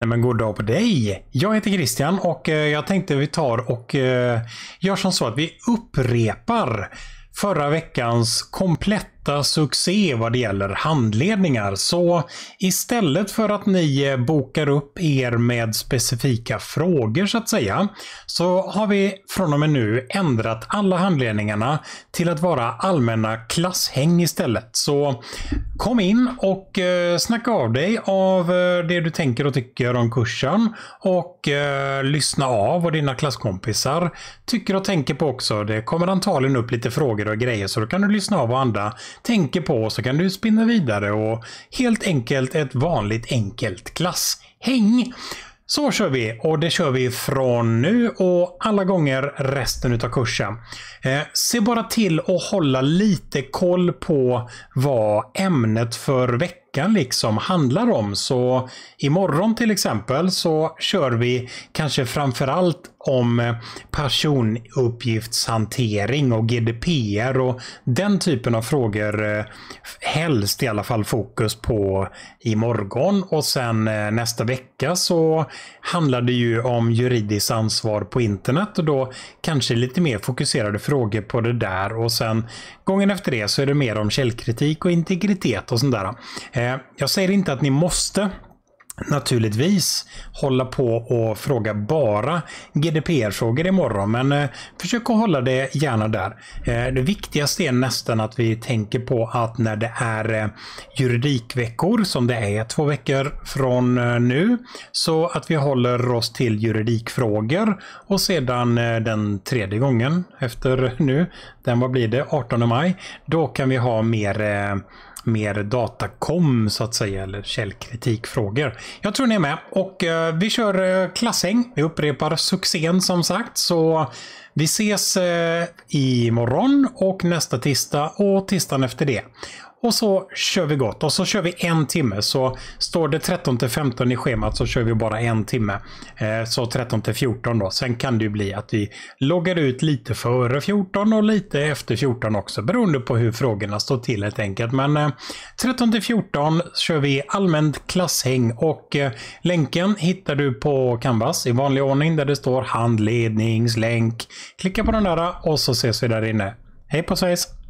Nej men god dag på dig! Jag heter Christian och eh, jag tänkte vi tar och eh, gör som så att vi upprepar förra veckans komplett mäta succé vad det gäller handledningar. Så istället för att ni eh, bokar upp er med specifika frågor så att säga, så har vi från och med nu ändrat alla handledningarna till att vara allmänna klasshäng istället. Så kom in och eh, snacka av dig av eh, det du tänker och tycker om kursen och lyssna av vad dina klasskompisar tycker och tänker på också. Det kommer antagligen upp lite frågor och grejer så då kan du lyssna av och andra tänker på så kan du spinna vidare och helt enkelt ett vanligt enkelt klasshäng. Så kör vi och det kör vi från nu och alla gånger resten utav kursen. Eh, se bara till att hålla lite koll på vad ämnet för veckan veckan liksom handlar om. Så imorgon till exempel så kör vi kanske framförallt om eh, personuppgiftshantering och GDPR och den typen av frågor. Eh, helst i alla fall fokus på imorgon och sen eh, nästa vecka så handlar det ju om juridiskt ansvar på internet och då kanske lite mer fokuserade frågor på det där och sen gången efter det så är det mer om källkritik och integritet och sånt där. Eh, jag säger inte att ni måste naturligtvis hålla på och fråga bara GDPR-frågor imorgon, men eh, försök att hålla det gärna där. Eh, det viktigaste är nästan att vi tänker på att när det är juridikveckor, som det är två veckor från nu, så att vi håller oss till juridikfrågor och sedan den tredje gången efter nu, den vad blir det, 18 maj, då kan vi ha mer mer datakom så att säga, eller källkritikfrågor. Jag tror ni är med och eh, vi kör eh, klassäng. Vi upprepar succén som sagt, så vi ses eh, imorgon och nästa tisdag och tisdagen efter det. Och så kör vi gott och så kör vi en timme. Så står det 13 till 15 i schemat så kör vi bara en timme. Eh, så 13 till 14 då. Sen kan det ju bli att vi loggar ut lite före 14 och lite efter 14 också beroende på hur frågorna står till helt enkelt. Men 13 till 14 kör vi allmänt klasshäng och eh, länken hittar du på Canvas i vanlig ordning där det står handledningslänk Klicka på den där och så ses vi där inne. Hej på svejs!